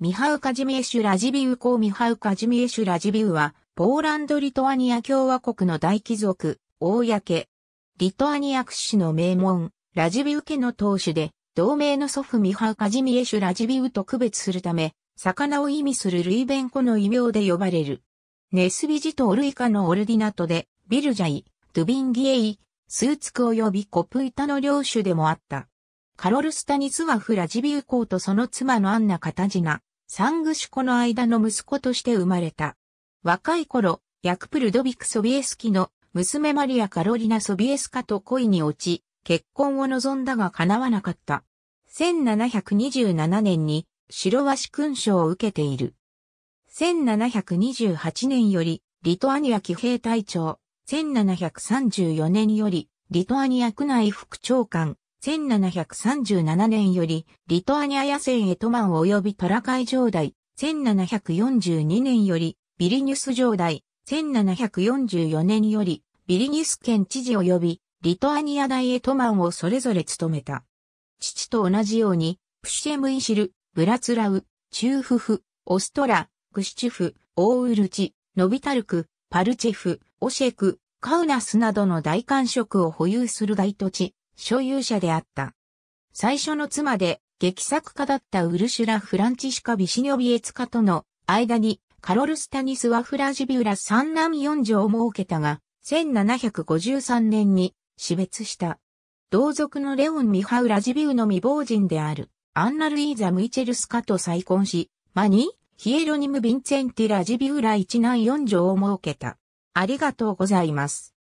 ミハウ・カジミエシュ・ラジビウ公ミハウ・カジミエシュ・ラジビウは、ポーランド・リトアニア共和国の大貴族、公。リトアニア屈指の名門、ラジビウ家の当主で、同盟の祖父ミハウ・カジミエシュ・ラジビウと区別するため、魚を意味するルイベンコの異名で呼ばれる。ネスビジとオルイカのオルディナトで、ビルジャイ、ドゥビンギエイ、スーツク及びコプイタの領主でもあった。カロル・スタニスワフ・ラジビウ公とその妻のアンナ・カタジナ、サングシュコの間の息子として生まれた。若い頃、ヤクプルドビク・ソビエスキの娘マリア・カロリナ・ソビエスカと恋に落ち、結婚を望んだが叶わなかった。1727年に白鷲勲章を受けている。1728年よりリトアニア騎兵隊長、1734年よりリトアニア区内副長官、1737年より、リトアニア野戦エトマン及びトラカイ城代、1742年より、ビリニュス城代、1744年より、ビリニュス県知事及び、リトアニア大エトマンをそれぞれ務めた。父と同じように、プシェムイシル、ブラツラウ、チューフフ、オストラ、クシチュフ、オーウルチ、ノビタルク、パルチェフ、オシェク、カウナスなどの大官職を保有する大土地、所有者であった。最初の妻で劇作家だったウルシュラ・フランチシカ・ビシニョビエツカとの間にカロル・スタニスワ・フラジビウラ三男四女を設けたが、1753年に死別した。同族のレオン・ミハウ・ラジビウの未亡人であるアンナ・ルイーザ・ムイチェルスカと再婚し、マニー・ヒエロニム・ヴィンセェンティ・ラジビウラ一男四女を設けた。ありがとうございます。